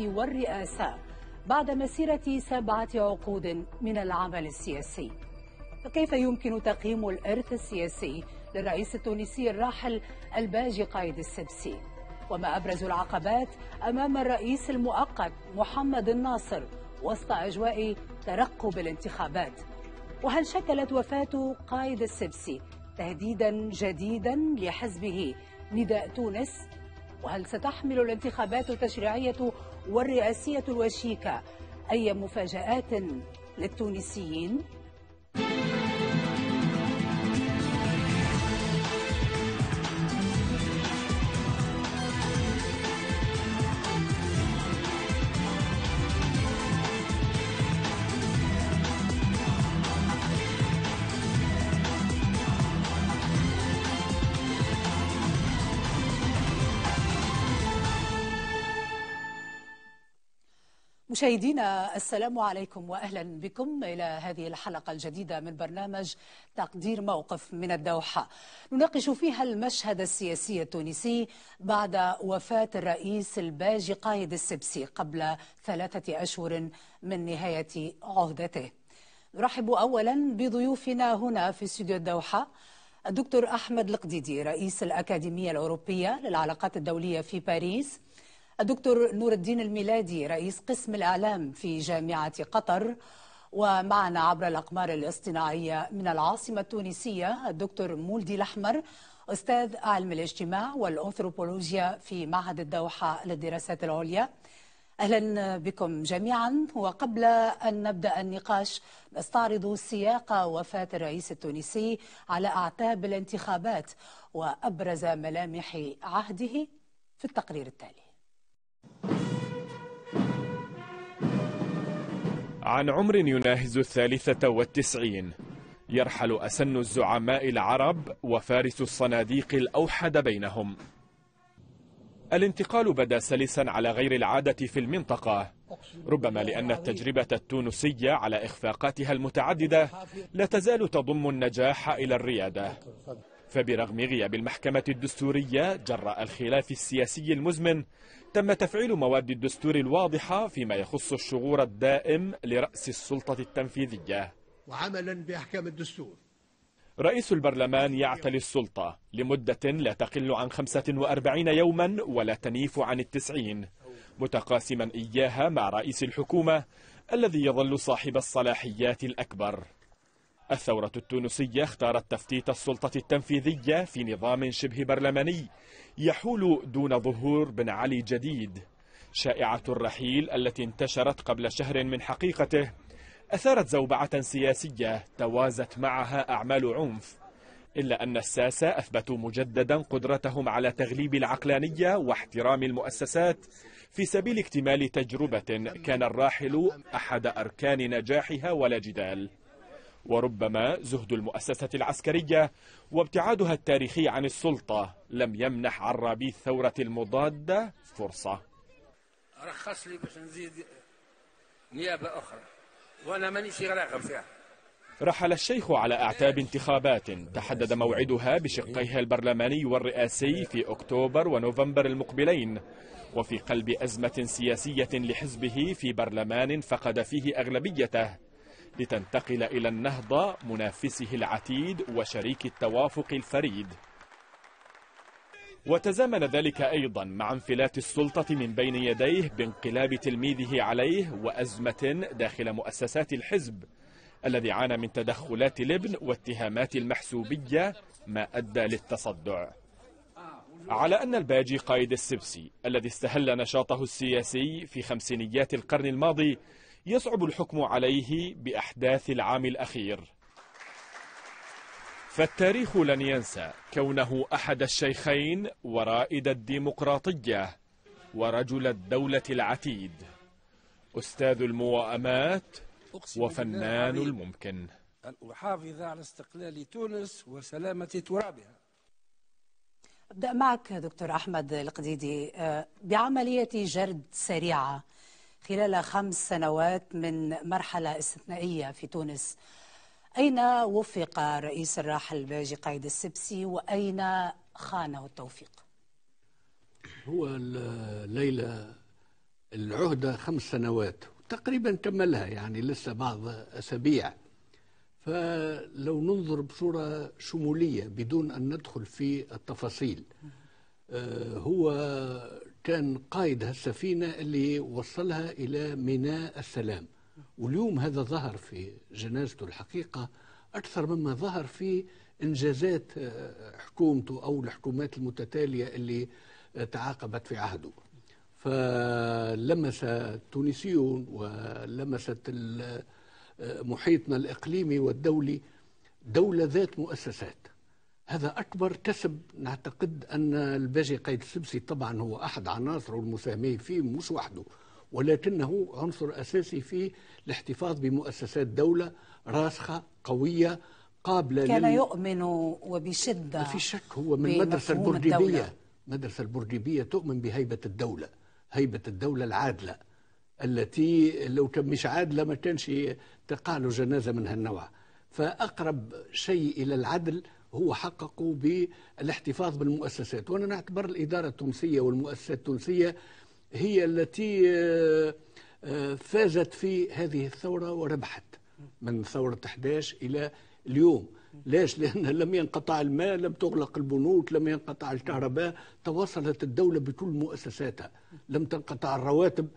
والرئاسة بعد مسيرة سبعة عقود من العمل السياسي فكيف يمكن تقييم الإرث السياسي للرئيس التونسي الراحل الباجي قايد السبسي وما أبرز العقبات أمام الرئيس المؤقت محمد الناصر وسط أجواء ترقب الانتخابات وهل شكلت وفاة قايد السبسي تهديدا جديدا لحزبه نداء تونس وهل ستحمل الانتخابات التشريعية والرئاسية الوشيكة أي مفاجآت للتونسيين؟ مشاهدينا السلام عليكم واهلا بكم الى هذه الحلقه الجديده من برنامج تقدير موقف من الدوحه. نناقش فيها المشهد السياسي التونسي بعد وفاه الرئيس الباجي قايد السبسي قبل ثلاثه اشهر من نهايه عهدته. نرحب اولا بضيوفنا هنا في استوديو الدوحه الدكتور احمد القديدي رئيس الاكاديميه الاوروبيه للعلاقات الدوليه في باريس. الدكتور نور الدين الميلادي رئيس قسم الإعلام في جامعة قطر ومعنا عبر الأقمار الاصطناعية من العاصمة التونسية الدكتور مولدي الأحمر أستاذ علم الاجتماع والأنثروبولوجيا في معهد الدوحة للدراسات العليا أهلا بكم جميعا وقبل أن نبدأ النقاش نستعرض سياق وفاة الرئيس التونسي على أعتاب الانتخابات وأبرز ملامح عهده في التقرير التالي عن عمر يناهز الثالثة والتسعين يرحل أسن الزعماء العرب وفارس الصناديق الأوحد بينهم الانتقال بدا سلسا على غير العادة في المنطقة ربما لأن التجربة التونسية على إخفاقاتها المتعددة لا تزال تضم النجاح إلى الريادة فبرغم غياب المحكمة الدستورية جراء الخلاف السياسي المزمن تم تفعيل مواد الدستور الواضحة فيما يخص الشغور الدائم لرأس السلطة التنفيذية وعملا بأحكام الدستور رئيس البرلمان يعتلي السلطة لمدة لا تقل عن 45 يوما ولا تنيف عن التسعين متقاسما إياها مع رئيس الحكومة الذي يظل صاحب الصلاحيات الأكبر الثورة التونسية اختارت تفتيت السلطة التنفيذية في نظام شبه برلماني يحول دون ظهور بن علي جديد شائعة الرحيل التي انتشرت قبل شهر من حقيقته أثارت زوبعة سياسية توازت معها أعمال عنف إلا أن الساسة أثبتوا مجددا قدرتهم على تغليب العقلانية واحترام المؤسسات في سبيل اكتمال تجربة كان الراحل أحد أركان نجاحها ولا جدال وربما زهد المؤسسة العسكرية وابتعادها التاريخي عن السلطة لم يمنح عرابي الثورة المضادة فرصة رخص لي باش نزيد نيابة أخرى وأنا مانيش راغب فيها رحل الشيخ على أعتاب انتخابات تحدد موعدها بشقيها البرلماني والرئاسي في أكتوبر ونوفمبر المقبلين وفي قلب أزمة سياسية لحزبه في برلمان فقد فيه أغلبيته لتنتقل إلى النهضة منافسه العتيد وشريك التوافق الفريد وتزامن ذلك أيضا مع انفلات السلطة من بين يديه بانقلاب تلميذه عليه وأزمة داخل مؤسسات الحزب الذي عانى من تدخلات الابن واتهامات المحسوبية ما أدى للتصدع على أن الباجي قائد السبسي الذي استهل نشاطه السياسي في خمسينيات القرن الماضي يصعب الحكم عليه بأحداث العام الأخير فالتاريخ لن ينسى كونه أحد الشيخين ورائد الديمقراطية ورجل الدولة العتيد أستاذ الموائمات وفنان الممكن أن أحافظ على استقلال تونس وسلامة ترابها أبدأ معك دكتور أحمد القديدي آه، بعملية جرد سريعة خلال خمس سنوات من مرحلة استثنائية في تونس أين وفق رئيس الراحل الباجي قايد السبسي وأين خانه التوفيق هو الليلة العهدة خمس سنوات تقريبا كملها يعني لسه بعض أسابيع فلو ننظر بصورة شمولية بدون أن ندخل في التفاصيل آه، هو كان قائد هالسفينة اللي وصلها إلى ميناء السلام واليوم هذا ظهر في جنازته الحقيقة أكثر مما ظهر في إنجازات آه، حكومته أو الحكومات المتتالية اللي آه، تعاقبت في عهده فلمس التونسيون ولمست آه، محيطنا الإقليمي والدولي دولة ذات مؤسسات هذا أكبر كسب نعتقد أن الباجي قيد السبسي طبعا هو أحد عناصره المساهمين فيه مش وحده ولكنه عنصر أساسي في الاحتفاظ بمؤسسات دولة راسخة قوية قابلة كان لل... يؤمن وبشدة ما في شك هو من المدرسة البرجيبية المدرسة البرجيبية تؤمن بهيبة الدولة هيبة الدولة العادلة التي لو كان مش عادلة ما كانش تقع له جنازة من هالنوع فأقرب شيء إلى العدل هو حققه بالاحتفاظ بالمؤسسات وانا نعتبر الاداره التونسيه والمؤسسات التونسيه هي التي آه، آه، فازت في هذه الثوره وربحت من ثوره 11 الى اليوم ليش لان لم ينقطع الماء لم تغلق البنوك لم ينقطع الكهرباء تواصلت الدوله بكل مؤسساتها لم تنقطع الرواتب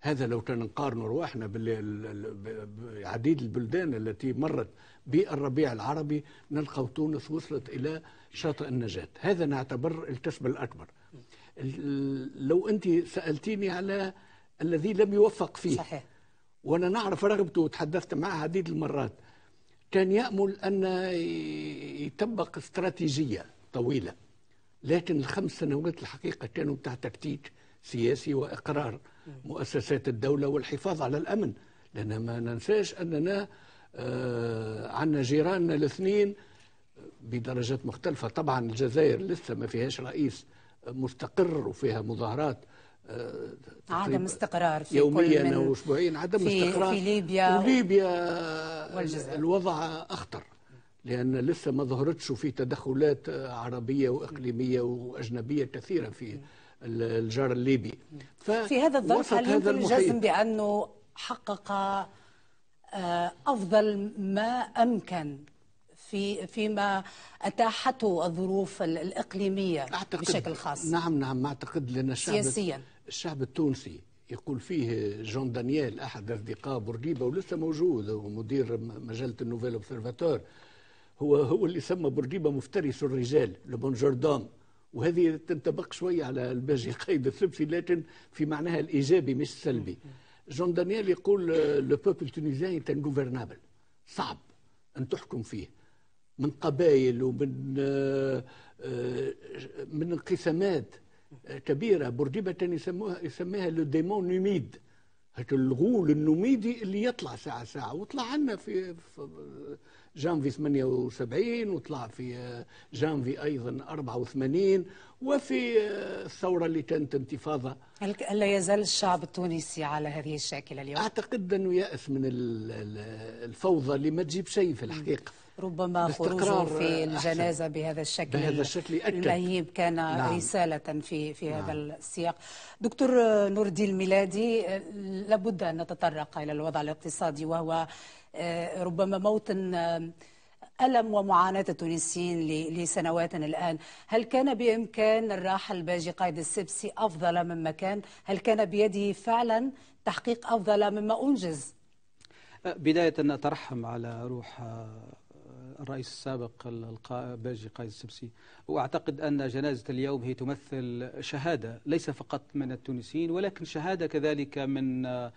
هذا لو كان نقارنوا رواحنا بعديد البلدان التي مرت بالربيع العربي نلقى تونس وصلت إلى شاطئ النجاة هذا نعتبر الكسب الأكبر لو أنت سألتيني على الذي لم يوفق فيه صحيح. وأنا نعرف رغبته وتحدثت معه عديد المرات كان يأمل أن يطبق استراتيجية طويلة لكن الخمس سنوات الحقيقة كانوا بتاع تكتيك سياسي وإقرار مؤسسات الدولة والحفاظ على الأمن لأن ما ننساش أننا آه، عندنا جيراننا الاثنين بدرجات مختلفة طبعا الجزائر لسه ما فيهاش رئيس مستقر وفيها مظاهرات آه، عدم استقرار في يوميا او اسبوعيا عدم في استقرار في ليبيا وليبيا والجزائر الوضع اخطر لان لسه ما ظهرتش في تدخلات آه، عربيه واقليميه واجنبيه كثيره في الجار الليبي في هذا الظرف هل يمكن الجزم بانه حقق آه، افضل ما امكن في فيما اتاحته الظروف الاقليميه أعتقد بشكل خاص نعم نعم اعتقد لان الشعب سياسيا الشعب التونسي يقول فيه جون دانييل احد اصدقاء بورقيبه ولسه موجود هو مدير مجله النوفيل اوبسرفاتور هو هو اللي سمى بورقيبه مفترس الرجال لبونجوردام وهذه تنطبق شويه على الباجي قيد السبسي لكن في معناها الايجابي مش السلبي جون دانيال يقول لو بوبل تونيزيان انغوفرنابل صعب ان تحكم فيه من قبائل ومن آه، آه، من انقسامات كبيره بورجيبه يسموها يسميها لو ديمون نوميد الغول النوميدي اللي يطلع ساعة ساعة وطلع عنا في جانفي 78 وطلع في جانفي أيضا 84 وفي الثورة اللي كانت انتفاضة هل لا يزال الشعب التونسي على هذه الشاكلة اليوم؟ أعتقد أنه يأس من الفوضى اللي ما تجيب شيء في الحقيقة ربما خروجه في الجنازة أحسن. بهذا الشكل بهذا الشكل يأكد. المهيب كان نعم. رسالة في في نعم. هذا السياق دكتور نور الميلادي لابد أن نتطرق إلى الوضع الاقتصادي وهو آه، ربما موطن آه، ألم ومعاناة التونسيين لسنوات الآن هل كان بإمكان الراحل الباجي قائد السبسي أفضل مما كان هل كان بيده فعلا تحقيق أفضل مما أنجز أه، بداية أترحم على روح الرئيس السابق الباجي قائد السبسي وأعتقد أن جنازة اليوم هي تمثل شهادة ليس فقط من التونسيين ولكن شهادة كذلك من آه،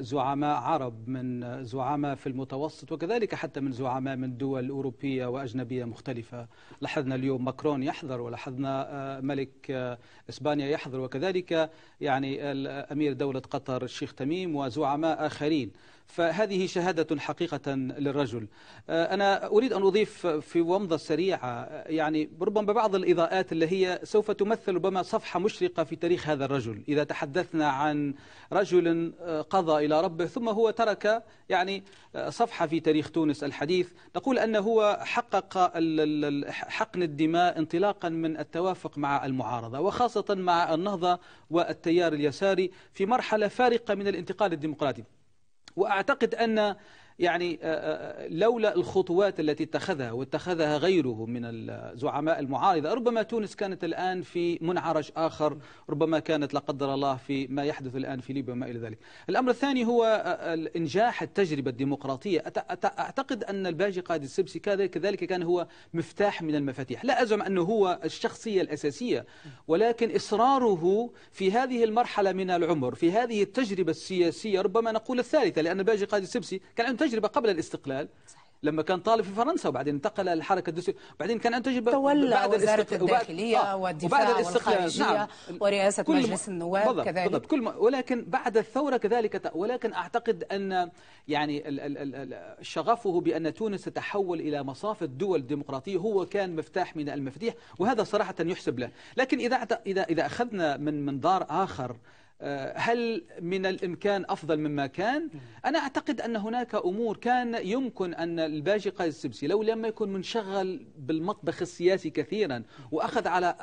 زعماء عرب من آه، زعماء في المتوسط وكذلك حتى من زعماء من دول أوروبية وأجنبية مختلفة لاحظنا اليوم ماكرون يحضر ولاحظنا آه، ملك إسبانيا يحضر وكذلك يعني أمير دولة قطر الشيخ تميم وزعماء آخرين فهذه شهادة حقيقة للرجل آه، أنا أريد أن أضيف في ومضة سريعة آه، يعني ربما بعض الإضاءات اللي هي سوف تمثل ربما صفحة مشرقة في تاريخ هذا الرجل إذا تحدثنا عن رجل آه، قضى إلى ربه ثم هو ترك يعني صفحة في تاريخ تونس الحديث نقول أنه هو حقق حقن الدماء انطلاقا من التوافق مع المعارضة وخاصة مع النهضة والتيار اليساري في مرحلة فارقة من الانتقال الديمقراطي وأعتقد أن يعني آه، آه، آه، لولا الخطوات التي اتخذها واتخذها غيره من الزعماء المعارضة ربما تونس كانت الآن في منعرج آخر ربما كانت لا قدر الله في ما يحدث الآن في ليبيا وما إلى ذلك الأمر الثاني هو إنجاح التجربة الديمقراطية أعتقد أن الباجي قائد السبسي كذلك كان هو مفتاح من المفاتيح لا أزعم أنه هو الشخصية الأساسية ولكن إصراره في هذه المرحلة من العمر في هذه التجربة السياسية ربما نقول الثالثة لأن الباجي قائد السبسي كان عنده تجربه قبل الاستقلال صحيح. لما كان طالب في فرنسا وبعدين انتقل للحركه الدستوريه بعدين كان عنده تجربه تولى بعد وزاره الداخليه وبعد... آه والدفاع وبعد الاستقلال نعم ورئاسه كل مجلس النواب بضبط كذلك بالضبط كل ولكن بعد الثوره كذلك ولكن اعتقد ان يعني شغفه بان تونس تتحول الى مصاف الدول الديمقراطيه هو كان مفتاح من المفاتيح وهذا صراحه يحسب له لكن اذا اذا اذا اخذنا من منظار اخر آه، هل من الإمكان أفضل مما كان أنا أعتقد أن هناك أمور كان يمكن أن الباجي قائد السبسي لو لم يكن منشغل بالمطبخ السياسي كثيرا وأخذ على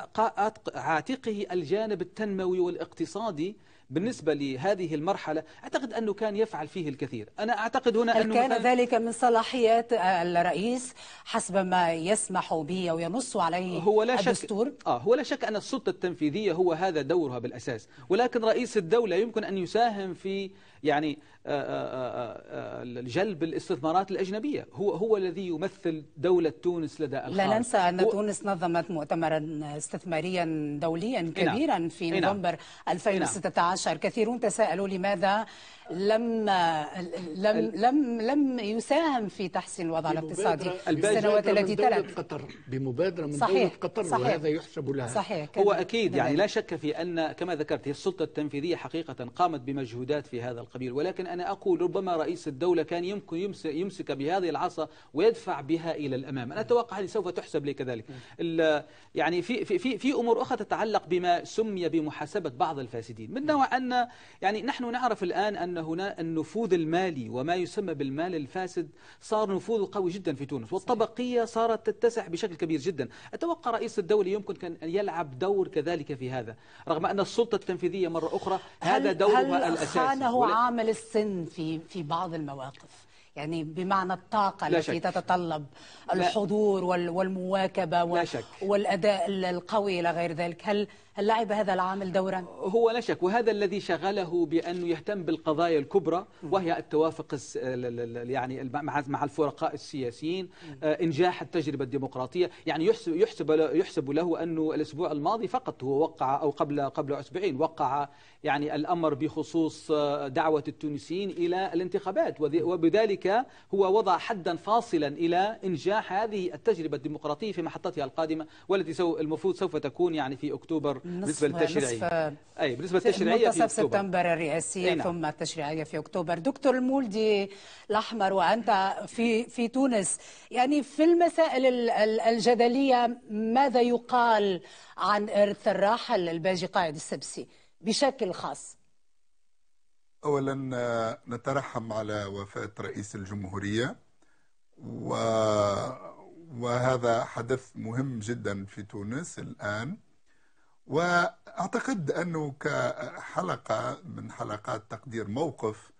عاتقه الجانب التنموي والاقتصادي بالنسبة لهذه المرحلة أعتقد أنه كان يفعل فيه الكثير أنا أعتقد هنا أنه كان ذلك من صلاحيات الرئيس حسب ما يسمح به أو ينص عليه هو لا الدستور شك آه هو لا شك أن السلطة التنفيذية هو هذا دورها بالأساس ولكن رئيس الدولة يمكن أن يساهم في يعني آه، آه، آه، جلب الاستثمارات الأجنبية هو هو الذي يمثل دولة تونس لدى الخارج لا ننسى أن و... تونس نظمت مؤتمرا استثماريا دوليا نعم. كبيرا في نعم. نوفمبر 2016 نعم. كثيرون تساءلوا لماذا لم لم لم لم يساهم في تحسين الوضع الاقتصادي السنوات التي تلت قطر بمبادره من صحيح دولة قطر صحيح وهذا يحسب لها صحيح هو اكيد يعني لا شك في ان كما ذكرت السلطه التنفيذيه حقيقه قامت بمجهودات في هذا القطر القبيل ولكن أنا أقول ربما رئيس الدولة كان يمكن يمسك بهذه العصا ويدفع بها إلى الأمام أنا أتوقع هذه سوف تحسب لي كذلك يعني في, في, في, في أمور أخرى تتعلق بما سمي بمحاسبة بعض الفاسدين من نوع أن يعني نحن نعرف الآن أن هنا النفوذ المالي وما يسمى بالمال الفاسد صار نفوذ قوي جدا في تونس والطبقية صارت تتسع بشكل كبير جدا أتوقع رئيس الدولة يمكن كان أن يلعب دور كذلك في هذا رغم أن السلطة التنفيذية مرة أخرى هذا دورها الأساسي خانه عامل السن في في بعض المواقف يعني بمعنى الطاقة لا التي شك. تتطلب الحضور والمواكبة لا شك. والأداء القوي إلى غير ذلك هل هل لعب هذا العامل دورا؟ هو لا شك وهذا الذي شغله بأنه يهتم بالقضايا الكبرى وهي التوافق يعني مع الفرقاء السياسيين آه، إنجاح التجربة الديمقراطية يعني يحسب, يحسب, له أنه الأسبوع الماضي فقط هو وقع أو قبل قبل أسبوعين وقع يعني الأمر بخصوص آه، دعوة التونسيين إلى الانتخابات وبذلك هو وضع حدا فاصلا إلى إنجاح هذه التجربة الديمقراطية في محطتها القادمة والتي المفروض سوف تكون يعني في أكتوبر بالنسبه للتشريعيه اي بالنسبه للتشريعيه في منتصف سبتمبر الرئاسيه أينا. نعم. ثم التشريعيه في اكتوبر دكتور المولدي الاحمر وانت في في تونس يعني في المسائل الجدليه ماذا يقال عن ارث الراحل الباجي قائد السبسي بشكل خاص اولا آه، نترحم على وفاه رئيس الجمهوريه و وهذا حدث مهم جدا في تونس الان وأعتقد أنه كحلقة من حلقات تقدير موقف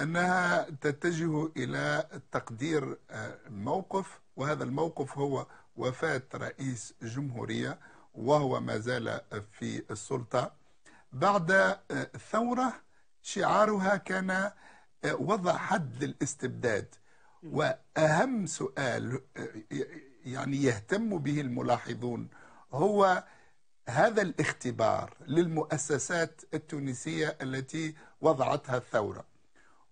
أنها تتجه إلى تقدير آه، موقف وهذا الموقف هو وفاة رئيس جمهورية وهو ما زال في السلطة بعد آه، ثورة شعارها كان آه، وضع حد للاستبداد وأهم سؤال يعني يهتم به الملاحظون هو هذا الاختبار للمؤسسات التونسية التي وضعتها الثورة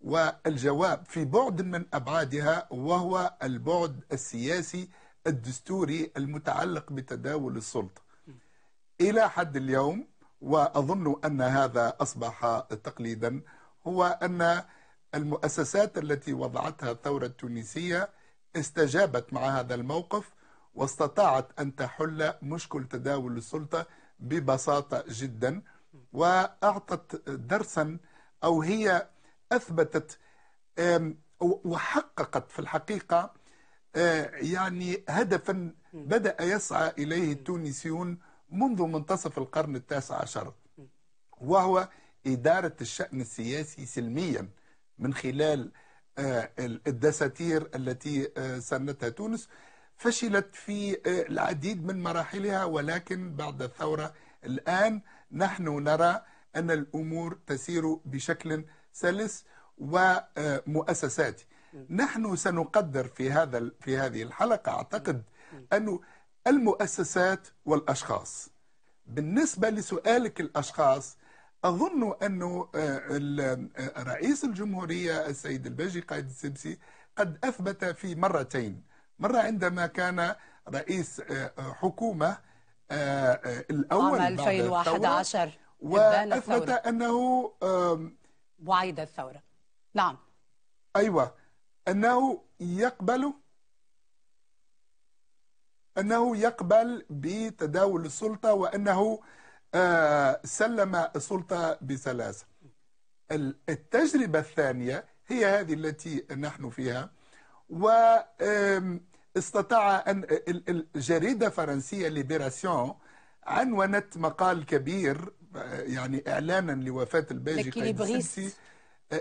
والجواب في بعد من أبعادها وهو البعد السياسي الدستوري المتعلق بتداول السلطة إلى حد اليوم وأظن أن هذا أصبح تقليدا هو أن المؤسسات التي وضعتها الثورة التونسية استجابت مع هذا الموقف واستطاعت أن تحل مشكل تداول السلطة ببساطة جدا وأعطت درسا أو هي أثبتت وحققت في الحقيقة يعني هدفا بدأ يسعى إليه التونسيون منذ منتصف القرن التاسع عشر وهو إدارة الشأن السياسي سلميا من خلال الدساتير التي سنتها تونس فشلت في آه، العديد من مراحلها ولكن بعد الثورة الآن نحن نرى أن الأمور تسير بشكل سلس ومؤسساتي نحن سنقدر في هذا في هذه الحلقة أعتقد أن المؤسسات والأشخاص بالنسبة لسؤالك الأشخاص أظن أن آه، آه، رئيس الجمهورية السيد الباجي قائد السبسي قد أثبت في مرتين مرة عندما كان رئيس آه، آه، حكومة آه، الأول عام 2011 وأثبت أنه وعيد الثورة نعم أيوة أنه يقبل أنه يقبل بتداول السلطة وأنه سلم السلطة بسلاسة التجربة الثانية هي هذه التي نحن فيها و استطاع أن الجريدة الفرنسيه ليبراسيون عنونت مقال كبير يعني إعلانا لوفاة الباجي قيد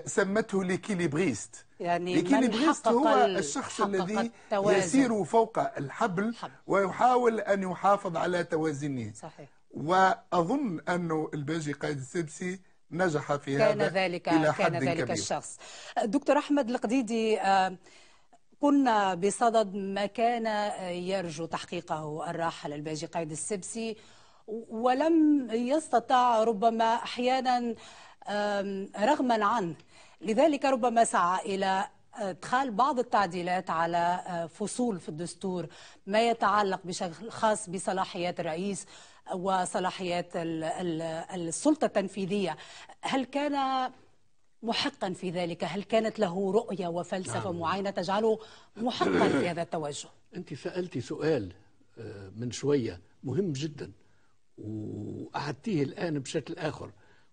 سمته ليكيليبريست يعني ليكيليبريست هو الشخص الذي يسير فوق الحبل ويحاول أن يحافظ على توازنه صحيح وأظن انه الباجي قائد السبسي نجح في كان هذا ذلك إلى حد كان ذلك كبير. الشخص دكتور أحمد القديدي آه، كنا بصدد ما كان يرجو تحقيقه الراحل الباجي قايد السبسي ولم يستطع ربما احيانا رغما عنه لذلك ربما سعى الى ادخال بعض التعديلات على آه، فصول في الدستور ما يتعلق بشكل خاص بصلاحيات الرئيس وصلاحيات السلطه التنفيذيه هل كان محقا في ذلك هل كانت له رؤية وفلسفة نعم. معينة تجعله محقا في هذا التوجه أنت سألتي سؤال آه، من شوية مهم جدا وأعدتيه الآن بشكل آخر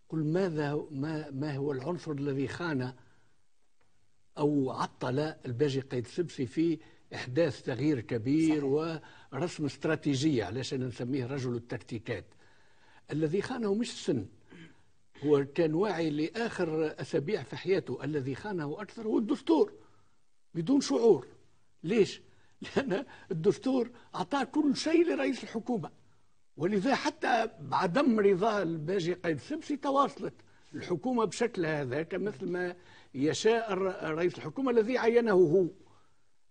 قل ماذا ما, ما هو العنصر الذي خان أو عطل الباجي قيد سبسي في إحداث تغيير كبير صحيح. ورسم استراتيجية علشان نسميه رجل التكتيكات الذي خانه مش السن هو كان واعي لاخر اسابيع في حياته الذي خانه اكثر هو الدستور بدون شعور ليش؟ لان الدستور اعطى كل شيء لرئيس الحكومه ولذا حتى بعدم رضا الباجي قيد سبسي تواصلت الحكومه بشكل هذا كمثل ما يشاء رئيس الحكومه الذي عينه هو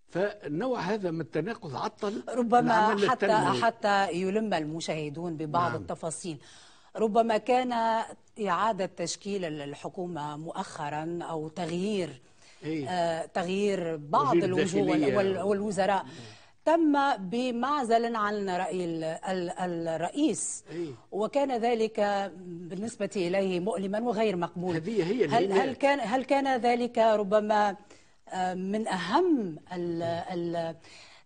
فنوع هذا من التناقض عطل ربما حتى التنمي. حتى يلم المشاهدون ببعض نعم. التفاصيل ربما كان إعادة تشكيل الحكومة مؤخرا أو تغيير إيه؟ آه تغيير بعض الوجوه والوزراء إيه؟ تم بمعزل عن رأي الرئيس إيه؟ وكان ذلك بالنسبة إليه مؤلما وغير مقبول هي هي هل, هل, كان هل كان ذلك ربما آه، من أهم ال ال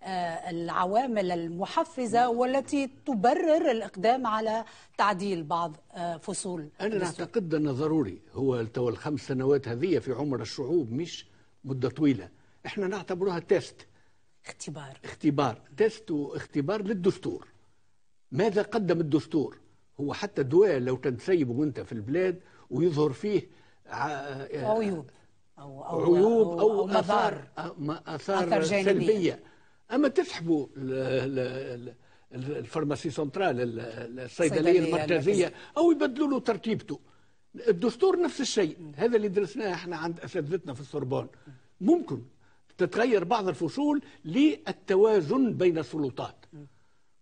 آه، العوامل المحفزة والتي تبرر الإقدام على تعديل بعض آه، فصول أنا أعتقد أنه ضروري هو توا الخمس سنوات هذه في عمر الشعوب مش مدة طويلة احنا نعتبرها تيست اختبار اختبار تيست واختبار للدستور ماذا قدم الدستور هو حتى دواء لو تنسيبه وانت في البلاد ويظهر فيه عيوب آه، أو, أو عيوب أو, أو, أو, أو آثار, آثار, آثار سلبية اما تسحبوا الفارماسي سنترال الصيدليه المركزيه او يبدلوا له ترتيبته الدستور نفس الشيء هذا اللي درسناه احنا عند اساتذتنا في السربون ممكن تتغير بعض الفصول للتوازن بين السلطات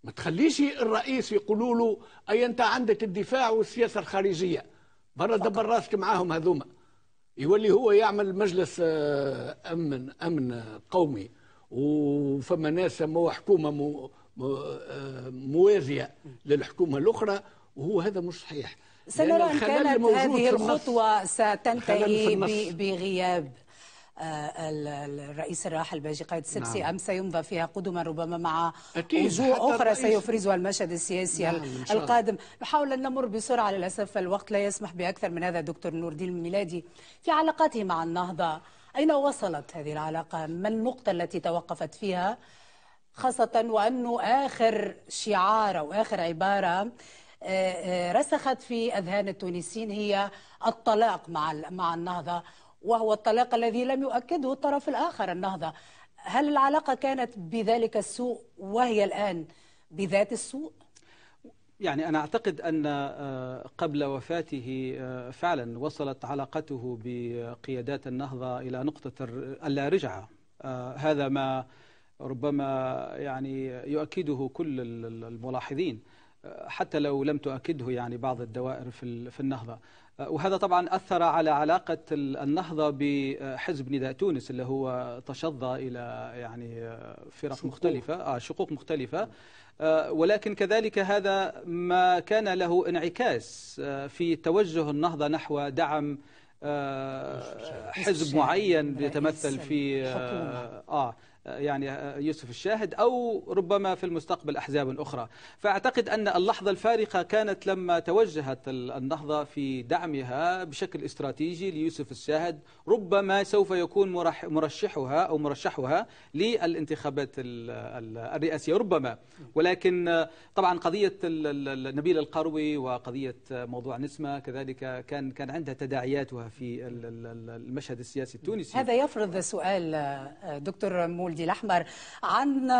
ما تخليش الرئيس يقولوا له اي انت عندك الدفاع والسياسه الخارجيه برا دبر راسك معاهم هذوما يولي هو يعمل مجلس آه، امن امن قومي وفما ناس ما حكومه مو آه، موازيه للحكومه الاخرى وهو هذا مش صحيح سنرى ان كانت هذه الخطوه ستنتهي بغياب آه، الرئيس الراحل باجي قايد السبسي نعم. أم سيمضى فيها قدما ربما مع وجوه أخرى سيفرزها المشهد السياسي نعم القادم نحاول أن نمر بسرعة للأسف الوقت لا يسمح بأكثر من هذا دكتور نور الدين الميلادي في علاقاته مع النهضة أين وصلت هذه العلاقة؟ ما النقطة التي توقفت فيها؟ خاصة وأنه آخر شعار أو آخر عبارة آه، آه، رسخت في أذهان التونسيين هي الطلاق مع مع النهضة وهو الطلاق الذي لم يؤكده الطرف الآخر النهضة هل العلاقة كانت بذلك السوء وهي الآن بذات السوء؟ يعني أنا أعتقد أن آه، قبل وفاته آه، فعلا وصلت علاقته بقيادات النهضة إلى نقطة اللا رجعة آه، هذا ما ربما يعني يؤكده كل الملاحظين حتى لو لم تؤكده يعني بعض الدوائر في النهضة وهذا طبعا أثر على علاقة النهضة بحزب نداء تونس اللي هو تشظى إلى يعني فرق شقوق. مختلفة آه شقوق مختلفة نعم. آه، ولكن كذلك هذا ما كان له انعكاس آه، في توجه النهضة نحو دعم آه، حزب معين يتمثل في آه يعني آه، يوسف الشاهد أو ربما في المستقبل أحزاب أخرى فأعتقد أن اللحظة الفارقة كانت لما توجهت النهضة في دعمها بشكل استراتيجي ليوسف الشاهد ربما سوف يكون مرشحها أو مرشحها للانتخابات الرئاسية ربما ولكن آه، طبعا قضية نبيل القروي وقضية موضوع نسمة كذلك كان كان عندها تداعياتها في المشهد السياسي التونسي هذا يفرض سؤال آه، دكتور مولد السيدي الأحمر عن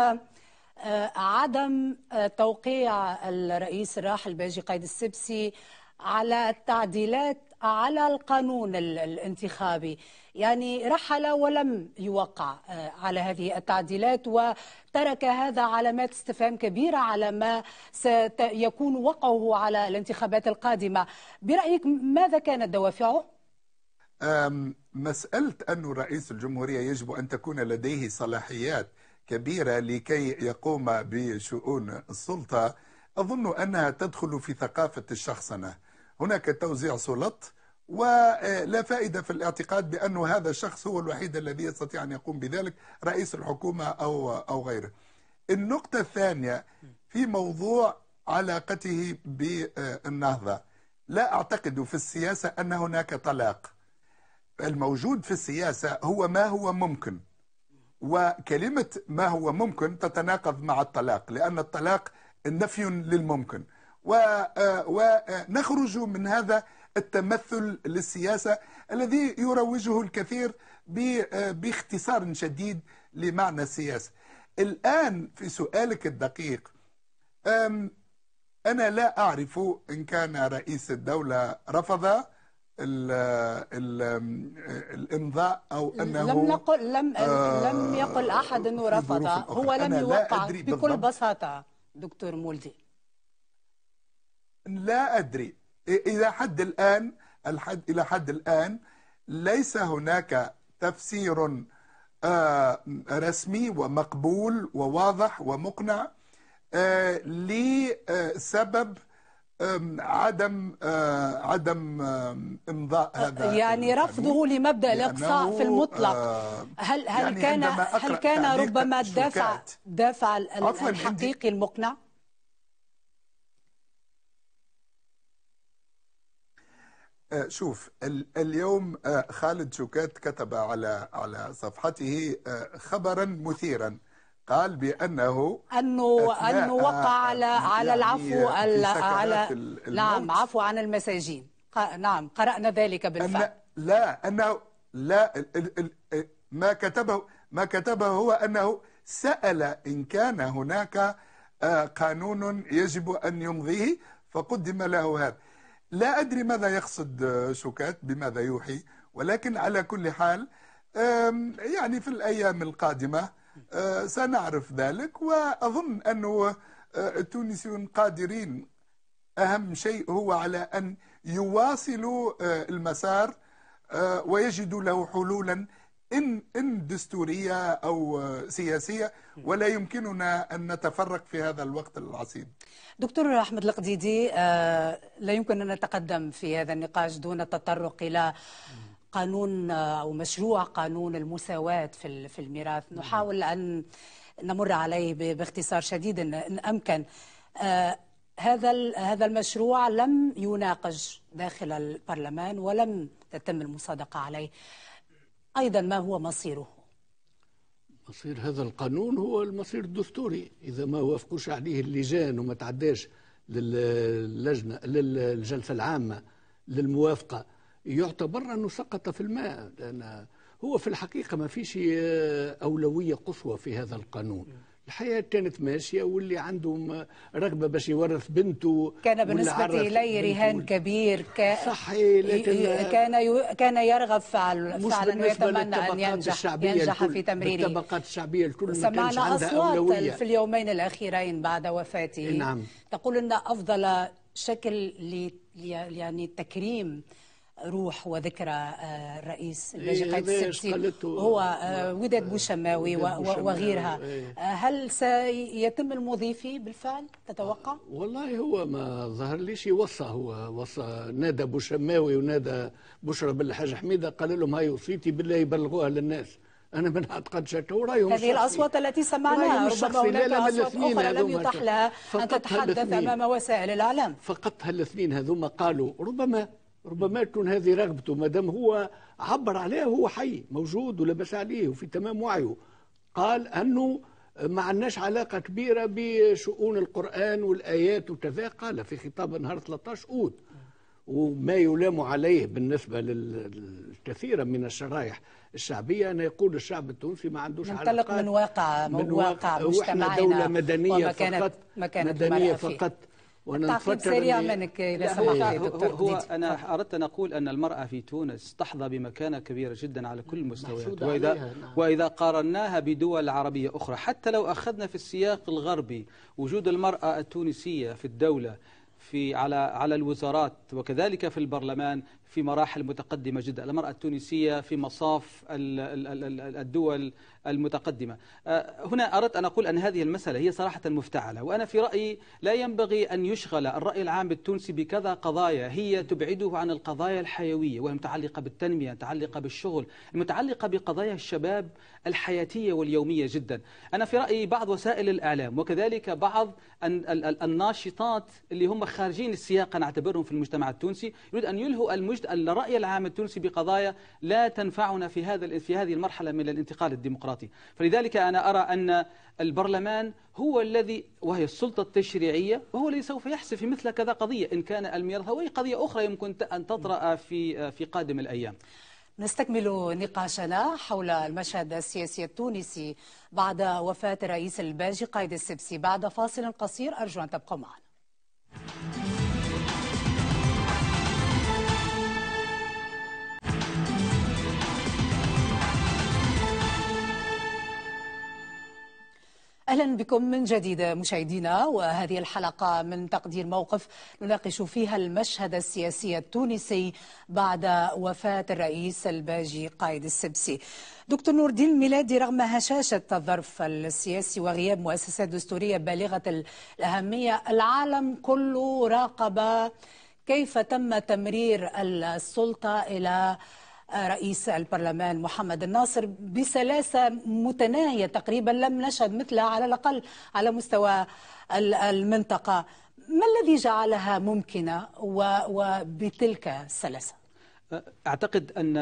آه، عدم آه، توقيع الرئيس الراحل باجي قايد السبسي على التعديلات على القانون الانتخابي يعني رحل ولم يوقع آه، على هذه التعديلات وترك هذا علامات استفهام كبيرة على ما سيكون وقعه على الانتخابات القادمة برأيك ماذا كانت دوافعه؟ مسألة أن رئيس الجمهورية يجب أن تكون لديه صلاحيات كبيرة لكي يقوم بشؤون السلطة أظن أنها تدخل في ثقافة الشخصنة هناك توزيع سلط ولا فائدة في الاعتقاد بأن هذا الشخص هو الوحيد الذي يستطيع أن يقوم بذلك رئيس الحكومة أو, أو غيره النقطة الثانية في موضوع علاقته بالنهضة لا أعتقد في السياسة أن هناك طلاق الموجود في السياسة هو ما هو ممكن وكلمة ما هو ممكن تتناقض مع الطلاق لأن الطلاق نفي للممكن ونخرج آه، آه، من هذا التمثل للسياسة الذي يروجه الكثير آه، باختصار شديد لمعنى السياسة الآن في سؤالك الدقيق أنا لا أعرف إن كان رئيس الدولة رفض الـ الـ الامضاء او انه لم نقل لم آه لم يقل احد انه رفض هو لم يوقع بكل بساطه دكتور مولدي لا ادري الى حد الان الحد الى حد الان ليس هناك تفسير آه، رسمي ومقبول وواضح ومقنع آه، لسبب عدم آه، عدم امضاء هذا يعني رفضه لمبدا الاقصاء في المطلق آه، هل هل يعني كان هل كان ربما الدافع دافع الحقيقي المقنع آه، شوف اليوم خالد شوكات كتب على على صفحته خبرا مثيرا قال بانه انه انه وقع على على العفو يعني على, نعم عفو عن المساجين نعم قرانا ذلك بالفعل أن لا انه لا ال ال ال ما كتبه ما كتبه هو انه سال ان كان هناك آه، قانون يجب ان يمضيه فقدم له هذا لا ادري ماذا يقصد شوكات آه، بماذا يوحي ولكن على كل حال يعني في الايام القادمه آه، سنعرف ذلك وأظن أنه آه، التونسيون قادرين أهم شيء هو على أن يواصلوا آه، المسار ويجدوا له حلولا إن إن دستورية أو سياسية ولا يمكننا أن نتفرق في هذا الوقت العصيب دكتور أحمد القديدي لا يمكن أن نتقدم في هذا النقاش دون التطرق إلى قانون آه، او مشروع قانون المساواه في في الميراث نحاول ان نمر عليه باختصار شديد ان امكن آه، هذا هذا المشروع لم يناقش داخل البرلمان ولم تتم المصادقه عليه ايضا ما هو مصيره مصير هذا القانون هو المصير الدستوري اذا ما وافقوش عليه اللجان وما تعداش للجنه للجلسه العامه للموافقه يعتبر أنه سقط في الماء لأن هو في الحقيقة ما فيش آه، أولوية قصوى في هذا القانون الحياة كانت ماشية واللي عنده رغبة باش يورث بنته كان بالنسبة إليه رهان كبير ك... صحي لكن كان ي... كان يرغب فعلا فعلا ويتمنى أن ينجح الشعبية ينجح في تمريره الطبقات الشعبية الكل سمعنا أصوات في اليومين الأخيرين بعد وفاته نعم تقول أن أفضل شكل ل... يعني تكريم روح وذكرى آه، الرئيس إيه، اللاجئ قائد هو آه، وداد آه، بوشماوي وغيرها إيه. هل سيتم المضي فيه بالفعل تتوقع؟ والله هو ما ظهر ليش وصى هو وصى نادى بوشماوي ونادى بشرى بالحاج حميده قال لهم هاي وصيتي بالله يبلغوها للناس انا ما نعتقدش هكا ورايهم هذه الاصوات التي سمعناها ربما هناك اصوات اخرى لم يتاح لها ان تتحدث امام وسائل الاعلام فقط هالاثنين هذوما قالوا ربما ربما تكون هذه رغبته ما دام هو عبر عليها هو حي موجود ولبس عليه وفي تمام وعيه قال انه ما عندناش علاقه كبيره بشؤون القران والايات وكذا قال في خطاب نهار 13 اوت وما يلام عليه بالنسبه للكثير من الشرائح الشعبيه انا يقول الشعب التونسي ما عندوش علاقه ننطلق من واقع من واقع مجتمعنا دوله مدنيه فقط مدنيه فقط تعقيد سريع منك إذا سمحت دكتور هو أنا أردت أن أقول أن المرأة في تونس تحظى بمكانة كبيرة جدا على كل المستويات نعم، وإذا, نعم. وإذا قارناها بدول عربية أخرى حتى لو أخذنا في السياق الغربي وجود المرأة التونسية في الدولة في على على الوزارات وكذلك في البرلمان في مراحل متقدمة جدا المرأة التونسية في مصاف الدول المتقدمة أه، هنا أردت أن أقول أن هذه المسألة هي صراحة مفتعلة وأنا في رأيي لا ينبغي أن يشغل الرأي العام التونسي بكذا قضايا هي تبعده عن القضايا الحيوية والمتعلقة بالتنمية المتعلقة بالشغل المتعلقة بقضايا الشباب الحياتية واليومية جدا أنا في رأيي بعض وسائل الإعلام وكذلك بعض الناشطات اللي هم خارجين السياق نعتبرهم في المجتمع التونسي يريد أن يلهوا المجتمع وجد أن الرأي العام التونسي بقضايا لا تنفعنا في هذا في هذه المرحلة من الانتقال الديمقراطي فلذلك أنا أرى أن البرلمان هو الذي وهي السلطة التشريعية وهو الذي سوف يحسم في مثل كذا قضية إن كان الميرث أو أي قضية أخرى يمكن أن تطرأ في في قادم الأيام نستكمل نقاشنا حول المشهد السياسي التونسي بعد وفاة رئيس الباجي قايد السبسي بعد فاصل قصير أرجو أن تبقوا معنا أهلا بكم من جديد مشاهدينا وهذه الحلقة من تقدير موقف نناقش فيها المشهد السياسي التونسي بعد وفاة الرئيس الباجي قائد السبسي دكتور نور الدين الميلادي رغم هشاشة الظرف السياسي وغياب مؤسسات دستورية بالغة الأهمية العالم كله راقب كيف تم تمرير السلطة إلى رئيس البرلمان محمد الناصر بسلاسة متناهية تقريبا لم نشهد مثلها على الأقل على مستوى المنطقة ما الذي جعلها ممكنة وبتلك السلاسة؟ أعتقد أن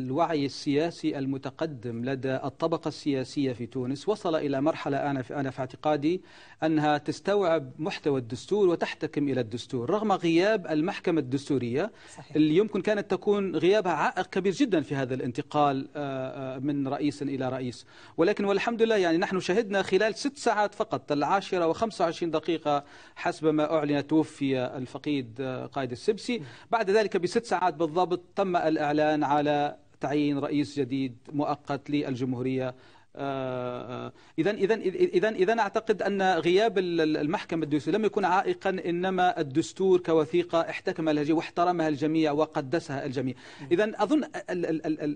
الوعي السياسي المتقدم لدى الطبقة السياسية في تونس وصل إلى مرحلة أنا في, أنا في اعتقادي أنها تستوعب محتوى الدستور وتحتكم إلى الدستور رغم غياب المحكمة الدستورية صحيح. اللي يمكن كانت تكون غيابها عائق كبير جدا في هذا الانتقال آه، آه، من رئيس إلى رئيس ولكن والحمد لله يعني نحن شهدنا خلال ست ساعات فقط العاشرة وخمسة وعشرين دقيقة حسب ما أعلن توفي الفقيد آه، قائد السبسي بعد ذلك بست ساعات بالضبط تم الإعلان على تعيين رئيس جديد مؤقت للجمهورية إذا آه، آه، إذا إذا إذا أعتقد أن غياب المحكمة الدستورية لم يكن عائقا إنما الدستور كوثيقة احتكم الهجي واحترمها الجميع وقدسها الجميع إذا أظن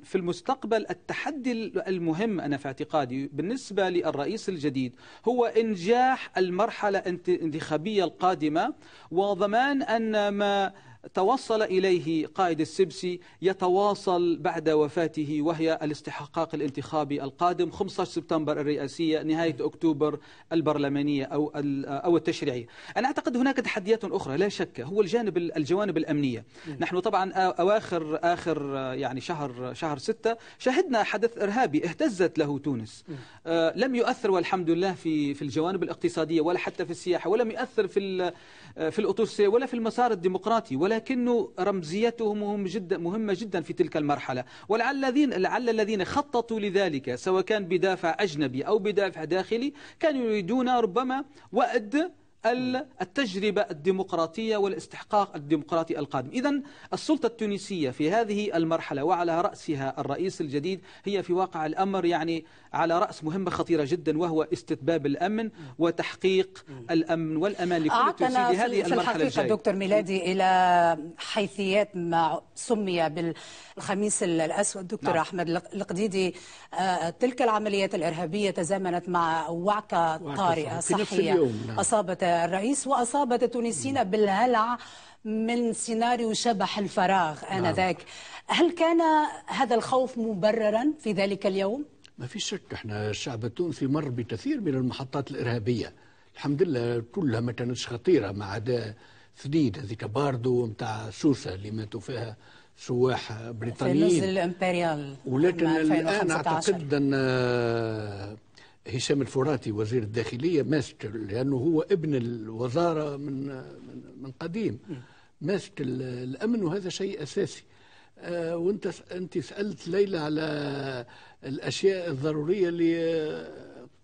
في المستقبل التحدي المهم أنا في اعتقادي بالنسبة للرئيس الجديد هو إنجاح المرحلة الانتخابية القادمة وضمان أن ما توصل إليه قائد السبسي يتواصل بعد وفاته وهي الاستحقاق الانتخابي القادم 15 سبتمبر الرئاسية نهاية أكتوبر البرلمانية أو أو التشريعية أنا أعتقد هناك تحديات أخرى لا شك هو الجانب الجوانب الأمنية نحن طبعا أواخر آخر يعني شهر شهر ستة شهدنا حدث إرهابي اهتزت له تونس لم يؤثر والحمد لله في في الجوانب الاقتصادية ولا حتى في السياحة ولم يؤثر في آه، في الأطرسية ولا في المسار الديمقراطي ولكن رمزيتهم مهم جدا مهمة جدا في تلك المرحلة ولعل الذين لعل الذين خططوا لذلك سواء كان بدافع أجنبي أو بدافع داخلي كانوا يريدون ربما وأد التجربة الديمقراطية والاستحقاق الديمقراطي القادم إذا السلطة التونسية في هذه المرحلة وعلى رأسها الرئيس الجديد هي في واقع الأمر يعني على رأس مهمة خطيرة جدا وهو استتباب الأمن وتحقيق الأمن والأمان لكل تونسي في هذه المرحلة الجاية دكتور ميلادي إلى حيثيات ما سمي بالخميس الأسود دكتور نعم. أحمد القديدي آه، تلك العمليات الإرهابية تزامنت مع وعكة طارئة صحية نعم. أصابت الرئيس وأصابت التونسيين نعم. بالهلع من سيناريو شبح الفراغ آنذاك نعم. هل كان هذا الخوف مبررا في ذلك اليوم؟ ما في شك احنا الشعب التونسي مر بكثير من المحطات الارهابيه الحمد لله كلها ما كانتش خطيره ما عدا سديد هذيك باردو نتاع سوسه اللي ماتوا فيها سواح بريطانيين في الامبريال ولكن الان اعتقد ان آه، هشام الفراتي وزير الداخليه ماسك لانه هو ابن الوزاره من من قديم ماسك الامن وهذا شيء اساسي آه، وانت انت سالت ليلى على الاشياء الضروريه اللي آه،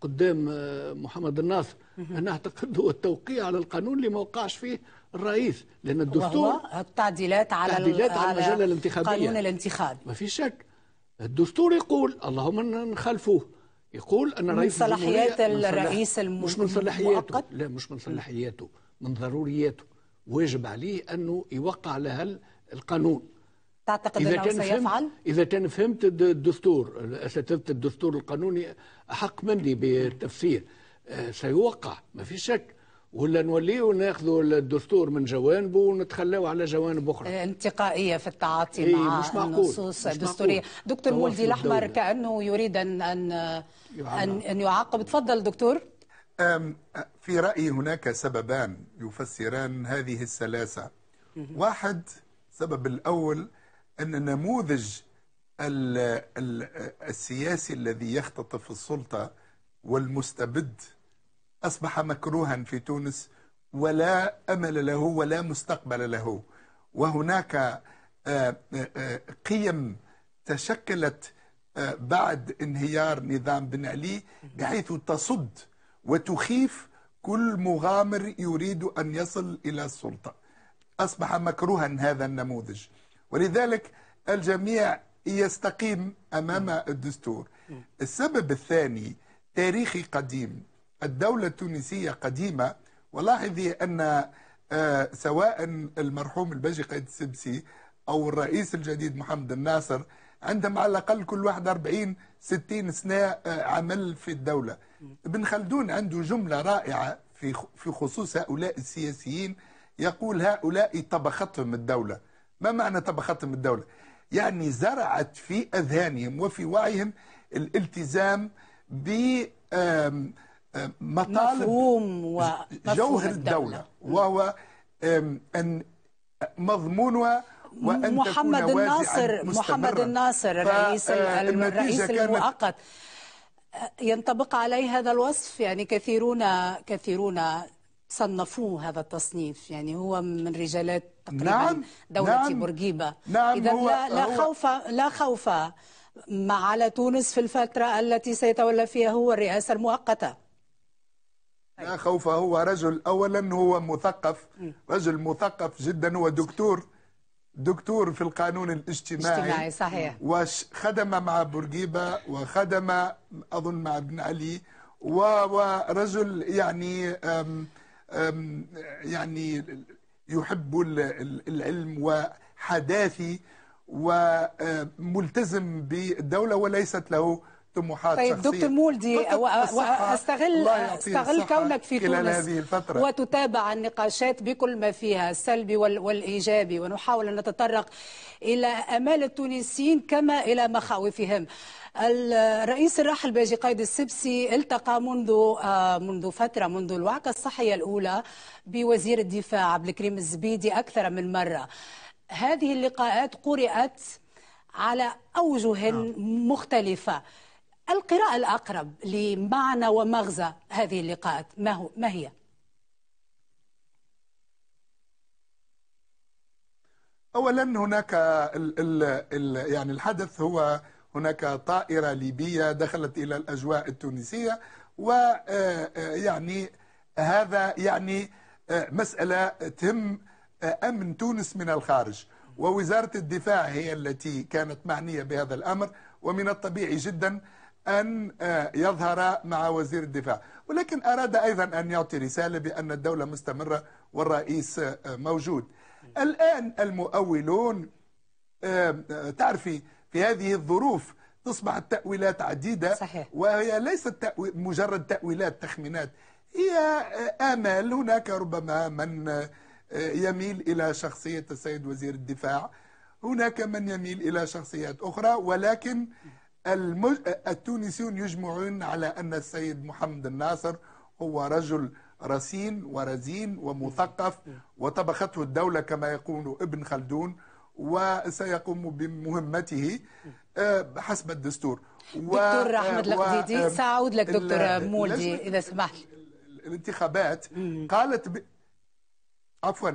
قدام آه، محمد الناصر انا اعتقد هو التوقيع على القانون اللي ما وقعش فيه الرئيس لان الدستور وهو التعديلات على التعديلات على المجله الانتخابيه قانون الانتخاب ما في شك الدستور يقول اللهم نخالفوه يقول ان رئيس من صلاحيات الرئيس المؤقت مش من صلاحياته لا مش من صلاحياته من ضرورياته واجب عليه انه يوقع على القانون تعتقد إذا أنه سيفعل؟ إذا كان فهمت الدستور أساتذة الدستور القانوني أحق مني بالتفسير آه، سيوقع ما في شك ولا نوليو ناخذوا الدستور من جوانبه ونتخلاو على جوانب اخرى آه، انتقائيه في التعاطي إيه مع مش معقول. النصوص الدستوريه دكتور مولدي الاحمر كانه يريد ان ان ان, أن يعاقب تفضل دكتور في رايي هناك سببان يفسران هذه السلاسه واحد سبب الاول أن النموذج السياسي الذي يختطف السلطة والمستبد أصبح مكروها في تونس ولا أمل له ولا مستقبل له وهناك آه، آه، آه، قيم تشكلت بعد انهيار نظام بن علي بحيث تصد وتخيف كل مغامر يريد أن يصل إلى السلطة أصبح مكروها هذا النموذج ولذلك الجميع يستقيم أمام الدستور السبب الثاني تاريخي قديم الدولة التونسية قديمة ولاحظي أن آه، سواء المرحوم الباجي قايد السبسي أو الرئيس الجديد محمد الناصر عندهم على الأقل كل واحد 40 60 سنة آه، عمل في الدولة ابن خلدون عنده جملة رائعة في خصوص هؤلاء السياسيين يقول هؤلاء طبختهم الدولة ما معنى طبختهم الدولة يعني زرعت في أذهانهم وفي وعيهم الالتزام ب مطالب مفهوم جوهر الدولة, وهو أن مضمونها وأن محمد تكون الناصر محمد الناصر الرئيس الرئيس آه، المؤقت آه، ينطبق عليه هذا الوصف يعني كثيرون كثيرون صنفوه هذا التصنيف يعني هو من رجالات تقريبا نعم دولة نعم بورقيبة نعم إذا لا, هو خوف لا خوف ما على تونس في الفترة التي سيتولى فيها هو الرئاسة المؤقتة لا خوف هو رجل أولا هو مثقف رجل مثقف جدا هو دكتور دكتور في القانون الاجتماعي اجتماعي صحيح وخدم مع بورقيبة وخدم أظن مع ابن علي ورجل يعني يعني يحب العلم وحداثي وملتزم بالدولة وليست له طموحات طيب شخصية. دكتور مولدي استغل استغل كونك في تونس هذه الفترة. وتتابع النقاشات بكل ما فيها السلبي والايجابي ونحاول ان نتطرق الى امال التونسيين كما الى مخاوفهم الرئيس الراحل باجي قايد السبسي التقى منذ آه، منذ فتره منذ الوعكه الصحيه الاولى بوزير الدفاع عبد الكريم الزبيدي اكثر من مره. هذه اللقاءات قرات على اوجه نعم. مختلفه. القراءه الاقرب لمعنى ومغزى هذه اللقاءات ما هو ما هي؟ اولا هناك الـ ال ال يعني الحدث هو هناك طائرة ليبية دخلت إلى الأجواء التونسية ويعني آه، آه، هذا يعني آه، مسألة تهم أمن تونس من الخارج ووزارة الدفاع هي التي كانت معنية بهذا الأمر ومن الطبيعي جدا أن يظهر مع وزير الدفاع ولكن أراد أيضا أن يعطي رسالة بأن الدولة مستمرة والرئيس موجود الآن المؤولون تعرفي في هذه الظروف تصبح التأويلات عديدة صحيح. وهي ليست تأوي... مجرد تأويلات تخمينات هي آمال هناك ربما من آه، يميل إلى شخصية السيد وزير الدفاع هناك من يميل إلى شخصيات أخرى ولكن المج... التونسيون يجمعون على أن السيد محمد الناصر هو رجل رصين ورزين ومثقف وطبخته الدولة كما يقول ابن خلدون وسيقوم بمهمته آه، حسب الدستور دكتور احمد القديدي آه، ساعود لك دكتور مولدي اذا سمحت الانتخابات قالت ب... عفوا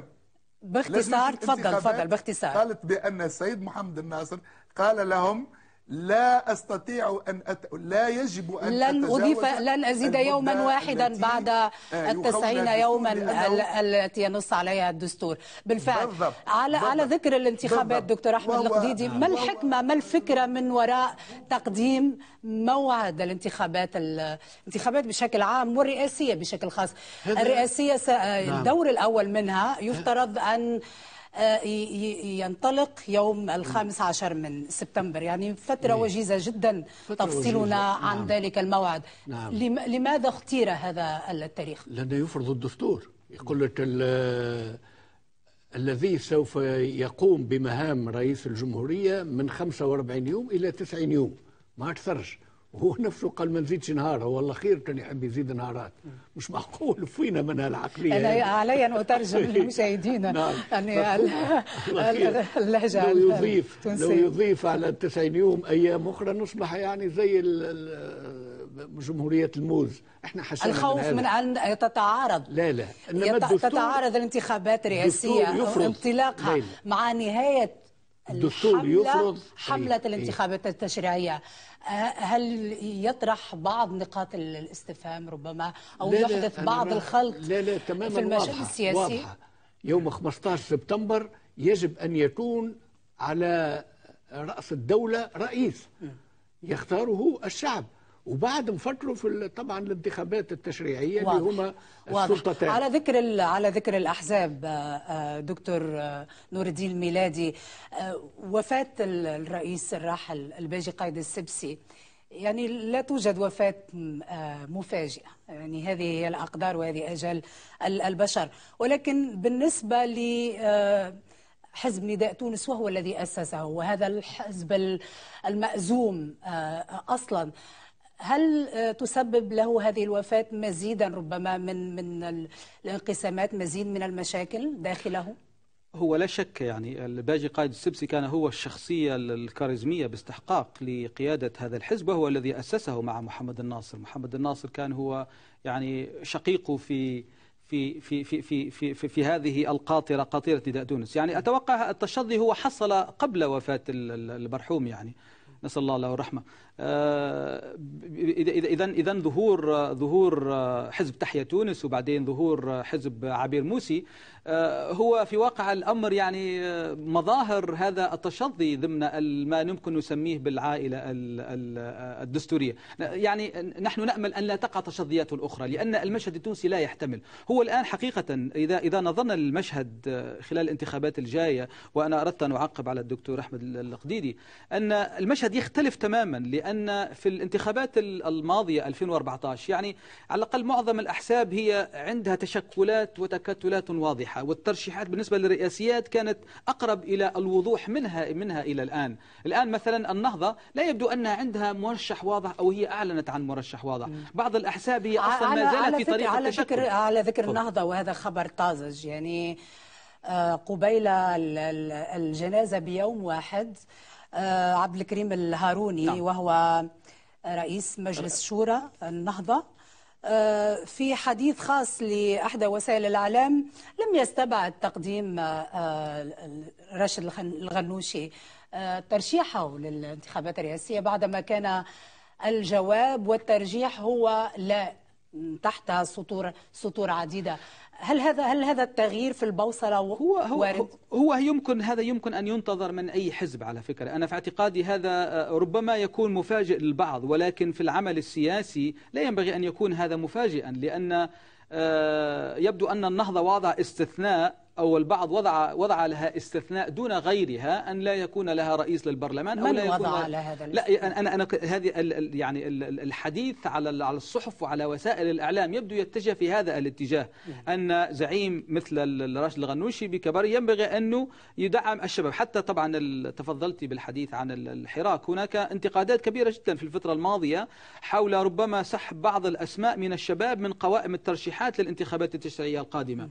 باختصار تفضل تفضل باختصار قالت بان السيد محمد الناصر قال لهم لا استطيع ان أت... لا يجب ان لن اضيف لن ازيد يوما واحدا بعد آه، التسعين يوما التي ينص عليها الدستور بالفعل بالضبط. على بالضبط. على ذكر الانتخابات بالضبط. دكتور احمد القديدي ما الحكمه ما الفكره من وراء تقديم موعد الانتخابات الانتخابات بشكل عام والرئاسيه بشكل خاص الرئاسيه س... نعم. الدور الاول منها يفترض ان آه، ينطلق يوم الخامس عشر من سبتمبر يعني فترة إيه. وجيزة جدا فترة تفصلنا وجيزة. عن نعم. ذلك الموعد نعم. لماذا اختير هذا التاريخ؟ لأنه يفرض الدستور يقول لك الذي سوف يقوم بمهام رئيس الجمهورية من 45 يوم إلى 90 يوم ما أكثرش هو نفسه قال ما نزيدش نهار هو الله خير كان يحب يزيد نهارات مش معقول فينا من هالعقليه انا يعني. علي ان اترجم لمشاهدينا يعني اللهجه لو يضيف لو يضيف على 90 يوم ايام اخرى نصبح يعني زي جمهوريه الموز احنا حسنا الخوف من, من ان تتعارض لا لا إنما تتعارض الانتخابات الرئاسيه انطلاقها مع نهايه الدستور يفرض حمله إيه. الانتخابات التشريعيه هل يطرح بعض نقاط الاستفهام ربما او لا يحدث لا بعض الخلط لا لا تماما في المجال واضحة السياسي واضحة يوم 15 سبتمبر يجب ان يكون على راس الدوله رئيس يختاره الشعب وبعد نفكروا في طبعا الانتخابات التشريعيه واضح. اللي هما السلطتان على ذكر على ذكر الاحزاب آه، آه، دكتور آه، نور الدين الميلادي وفاه الرئيس الراحل الباجي قائد السبسي يعني لا توجد وفاة مفاجئة يعني هذه هي الأقدار وهذه أجل البشر ولكن بالنسبة ل حزب نداء تونس وهو الذي أسسه وهذا الحزب المأزوم أصلا هل آه، تسبب له هذه الوفاة مزيدا ربما من من الانقسامات مزيد من المشاكل داخله؟ هو لا شك يعني الباجي قائد السبسي كان هو الشخصية الكاريزمية باستحقاق لقيادة هذا الحزب وهو الذي أسسه مع محمد الناصر محمد الناصر كان هو يعني شقيقه في في في في في في, في, في هذه القاطره قاطره نداء تونس، يعني اتوقع التشظي هو حصل قبل وفاه المرحوم يعني نسال الله له الرحمه، آه، اذا اذا ظهور ظهور آه، حزب تحيا تونس وبعدين ظهور آه، حزب عبير موسي هو في واقع الامر يعني مظاهر هذا التشظي ضمن ما يمكن نسميه بالعائله الدستوريه يعني نحن نامل ان لا تقع تشظيات اخرى لان المشهد التونسي لا يحتمل هو الان حقيقه اذا اذا نظرنا للمشهد خلال الانتخابات الجايه وانا اردت ان اعقب على الدكتور احمد القديدي ان المشهد يختلف تماما بأن في الانتخابات الماضية 2014 يعني على الأقل معظم الأحساب هي عندها تشكلات وتكتلات واضحة والترشيحات بالنسبة للرئاسيات كانت أقرب إلى الوضوح منها منها إلى الآن الآن مثلا النهضة لا يبدو أنها عندها مرشح واضح أو هي أعلنت عن مرشح واضح بعض الأحساب هي أصلا ما زالت في طريق على التشكل ذكر على ذكر النهضة وهذا خبر طازج يعني آه، قبيل الجنازة بيوم واحد آه، عبد الكريم الهاروني نعم. وهو رئيس مجلس شورى النهضة آه، في حديث خاص لأحدى وسائل الإعلام لم يستبعد تقديم آه، راشد الغنوشي ترشيحه للانتخابات الرئاسية بعدما كان الجواب والترجيح هو لا تحتها سطور سطور عديده هل هذا هل هذا التغيير في البوصله هو هو وارد؟ هو يمكن هذا يمكن ان ينتظر من اي حزب على فكره، انا في اعتقادي هذا آه، ربما يكون مفاجئ للبعض ولكن في العمل السياسي لا ينبغي ان يكون هذا مفاجئا لان آه، يبدو ان النهضه وضع استثناء أو البعض وضع وضع لها استثناء دون غيرها أن لا يكون لها رئيس للبرلمان أو لا يكون وضع لها لا أنا أنا هذه يعني الحديث على على الصحف وعلى وسائل الإعلام يبدو يتجه في هذا الاتجاه أن زعيم مثل راشد الغنوشي بكبر ينبغي أنه يدعم الشباب حتى طبعا تفضلت بالحديث عن الحراك هناك انتقادات كبيرة جدا في الفترة الماضية حول ربما سحب بعض الأسماء من الشباب من قوائم الترشيحات للانتخابات التشريعية القادمة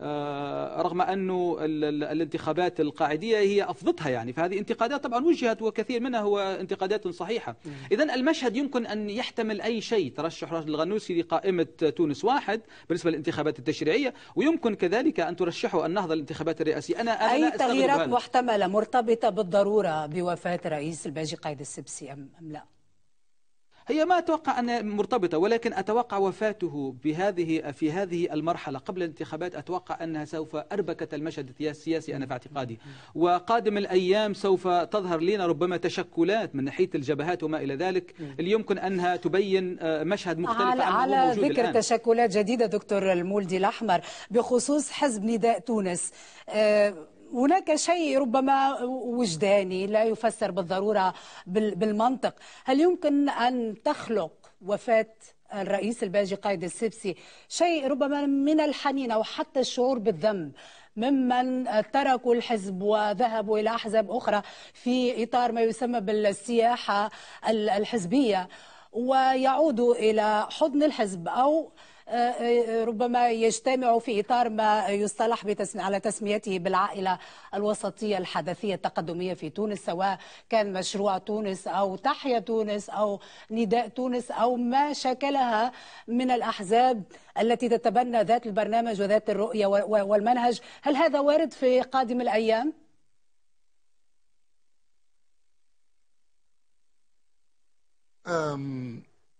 آه، رغم أنه الانتخابات القاعدية هي أفضتها يعني فهذه انتقادات طبعا وجهت وكثير منها هو انتقادات صحيحة إذا المشهد يمكن أن يحتمل أي شيء ترشح راشد الغنوسي لقائمة تونس واحد بالنسبة للانتخابات التشريعية ويمكن كذلك أن ترشحه النهضة للانتخابات الرئاسية أنا, أنا أي تغييرات محتملة مرتبطة بالضرورة بوفاة رئيس الباجي قايد السبسي أم لا؟ هي ما أتوقع أن مرتبطة ولكن أتوقع وفاته بهذه في هذه المرحلة قبل الانتخابات أتوقع أنها سوف أربكت المشهد السياسي أنا في اعتقادي وقادم الأيام سوف تظهر لنا ربما تشكلات من ناحية الجبهات وما إلى ذلك اللي يمكن أنها تبين آه، مشهد مختلف عن على, على ذكر الآن. تشكلات جديدة دكتور المولدي الأحمر بخصوص حزب نداء تونس أه هناك شيء ربما وجداني لا يفسر بالضروره بالمنطق هل يمكن ان تخلق وفاه الرئيس الباجي قائد السبسي شيء ربما من الحنين او حتى الشعور بالذنب ممن تركوا الحزب وذهبوا الى احزاب اخرى في اطار ما يسمى بالسياحه الحزبيه ويعودوا الى حضن الحزب او ربما يجتمع في إطار ما يصطلح على تسميته بالعائلة الوسطية الحدثية التقدمية في تونس سواء كان مشروع تونس أو تحيا تونس أو نداء تونس أو ما شكلها من الأحزاب التي تتبنى ذات البرنامج وذات الرؤية والمنهج هل هذا وارد في قادم الأيام؟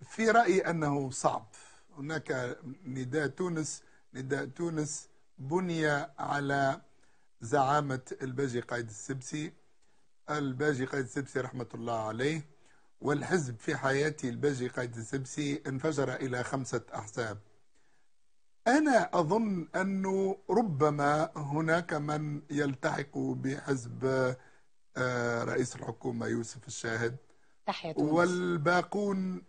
في رأيي أنه صعب هناك نداء تونس نداء تونس بني على زعامة الباجي قايد السبسي الباجي قايد السبسي رحمة الله عليه والحزب في حياتي الباجي قايد السبسي انفجر إلى خمسة أحزاب أنا أظن أنه ربما هناك من يلتحق بحزب آه، رئيس الحكومة يوسف الشاهد والباقون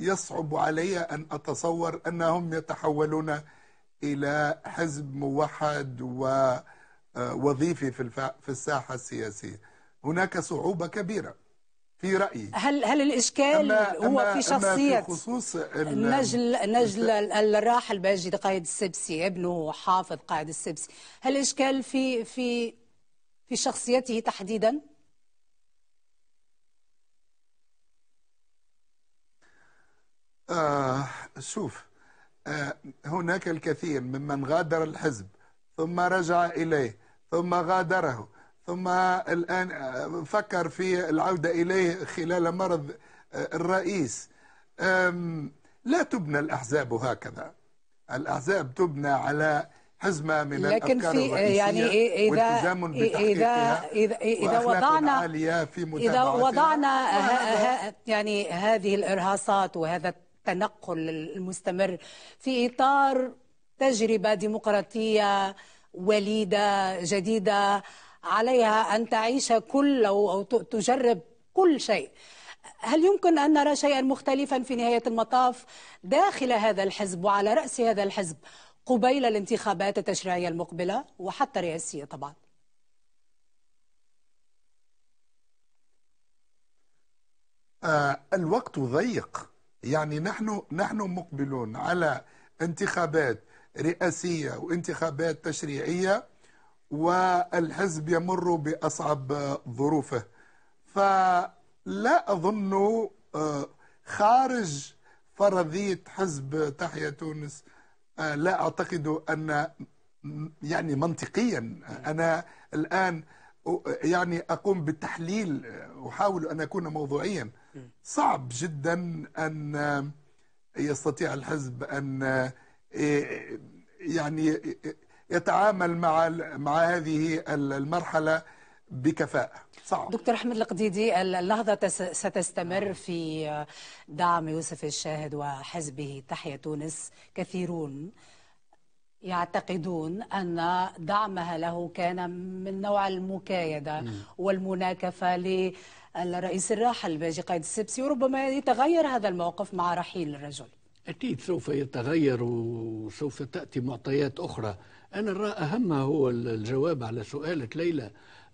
يصعب علي أن أتصور أنهم يتحولون إلى حزب موحد ووظيفي آه، في في الساحة السياسية هناك صعوبة كبيرة في رأيي هل هل الإشكال أما هو أما في شخصية خصوص نجل نجل الراحل باجد قائد السبسي ابنه حافظ قائد السبسي هل الإشكال في في في شخصيته تحديدا؟ آه شوف آه هناك الكثير ممن غادر الحزب ثم رجع إليه ثم غادره ثم الآن آه، فكر في العودة إليه خلال مرض آه، الرئيس لا تبنى الأحزاب هكذا الأحزاب تبنى على حزمه من لكن الافكار في آه، يعني إيه، اذا اذا اذا وضعنا عالية في اذا وضعنا ها ها يعني هذه الارهاصات وهذا التنقل المستمر في إطار تجربة ديمقراطية وليدة جديدة عليها أن تعيش كل أو تجرب كل شيء هل يمكن أن نرى شيئا مختلفا في نهاية المطاف داخل هذا الحزب وعلى رأس هذا الحزب قبيل الانتخابات التشريعية المقبلة وحتى الرئاسية طبعا آه، الوقت ضيق يعني نحن نحن مقبلون على انتخابات رئاسية وانتخابات تشريعية والحزب يمر بأصعب ظروفه فلا أظن آه، خارج فرضية حزب تحيا تونس آه، لا أعتقد أن يعني منطقيا أنا الآن يعني أقوم بالتحليل آه، أحاول أن أكون موضوعيا صعب جدا أن يستطيع الحزب أن إيه، يعني يتعامل مع مع هذه المرحلة بكفاءة صعب دكتور أحمد القديدي اللحظة ستستمر في دعم يوسف الشاهد وحزبه تحية تونس كثيرون يعتقدون أن دعمها له كان من نوع المكايدة والمناكفة الرئيس الراحل باجي قايد السبسي وربما يتغير هذا الموقف مع رحيل الرجل أكيد سوف يتغير وسوف تأتي معطيات أخرى أنا أرى أهمها هو الجواب على سؤالك ليلى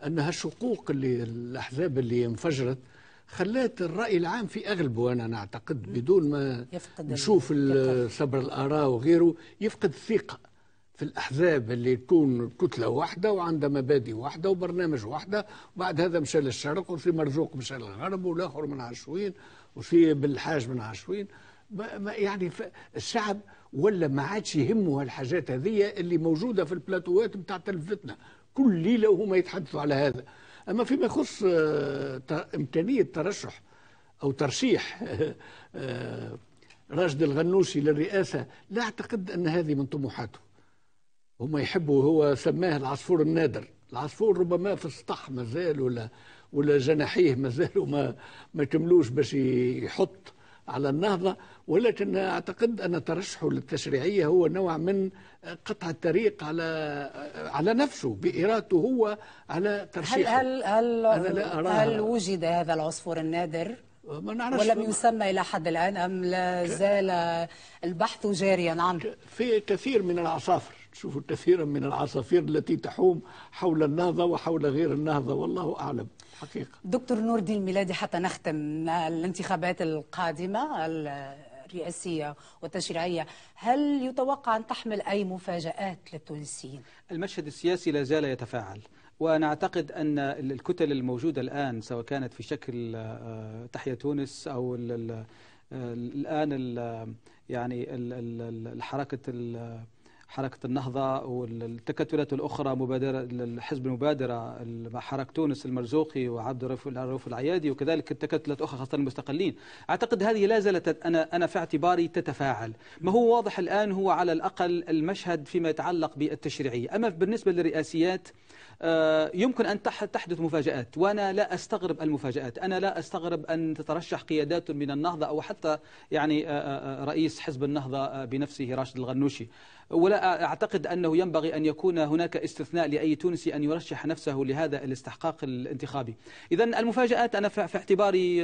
أنها الشقوق اللي الأحزاب اللي انفجرت خلات الرأي العام في أغلبه أنا نعتقد بدون ما نشوف صبر الآراء وغيره يفقد الثقة في الأحزاب اللي تكون كتلة واحدة وعندها مبادئ واحدة وبرنامج واحدة وبعد هذا مشى للشرق وفي مرزوق مشى للغرب والآخر من عشوين وفي بالحاج من عشوين يعني الشعب ولا ما عادش يهمه هالحاجات هذه اللي موجودة في البلاتوات بتاع تلفتنا كل ليلة وهما يتحدثوا على هذا أما فيما يخص آه، إمكانية ترشح أو ترشيح آه، آه، راشد الغنوشي للرئاسة لا أعتقد أن هذه من طموحاته هم يحبوا هو سماه العصفور النادر العصفور ربما في السطح مازال ولا ولا جناحيه مازال ما ما كملوش باش يحط على النهضه ولكن اعتقد ان ترشحه للتشريعيه هو نوع من قطع الطريق على على نفسه بارادته هو على ترشيحه هل هل هل, هل وجد هذا العصفور النادر؟ ما نعرفش ولم يسمى الى حد الان ام لا زال البحث جاريا عنه؟ في كثير من العصافر تشوفوا كثيرا من العصافير التي تحوم حول النهضة وحول غير النهضة والله أعلم حقيقة دكتور نور الدين الميلادي حتى نختم الانتخابات القادمة الرئاسية والتشريعية هل يتوقع أن تحمل أي مفاجآت للتونسيين؟ المشهد السياسي لا زال يتفاعل وأنا أعتقد أن الكتل الموجودة الآن سواء كانت في شكل آه، تحية تونس أو آه، الآن يعني الحركة حركة النهضة والتكتلات الأخرى مبادرة الحزب المبادرة مع حركة تونس المرزوقي وعبد الرؤوف العيادي وكذلك التكتلات الأخرى خاصة المستقلين أعتقد هذه لا زالت أنا أنا في اعتباري تتفاعل ما هو واضح الآن هو على الأقل المشهد فيما يتعلق بالتشريعية أما بالنسبة للرئاسيات آه، يمكن أن تحدث مفاجآت وأنا لا أستغرب المفاجآت أنا لا أستغرب أن تترشح قيادات من النهضة أو حتى يعني آه، آه، رئيس حزب النهضة بنفسه راشد الغنوشي ولا أعتقد أنه ينبغي أن يكون هناك استثناء لأي تونسي أن يرشح نفسه لهذا الاستحقاق الانتخابي إذا المفاجآت أنا في اعتباري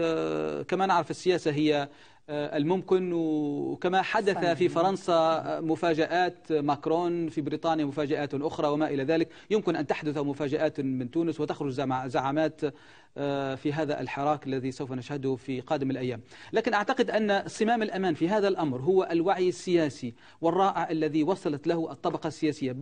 كما نعرف السياسة هي آه، الممكن وكما حدث في فرنسا آه، مفاجآت ماكرون في بريطانيا مفاجآت أخرى وما إلى ذلك يمكن أن تحدث مفاجآت من تونس وتخرج زعمات آه، في هذا الحراك الذي سوف نشهده في قادم الأيام لكن أعتقد أن صمام الأمان في هذا الأمر هو الوعي السياسي والرائع الذي وصلت له الطبقة السياسية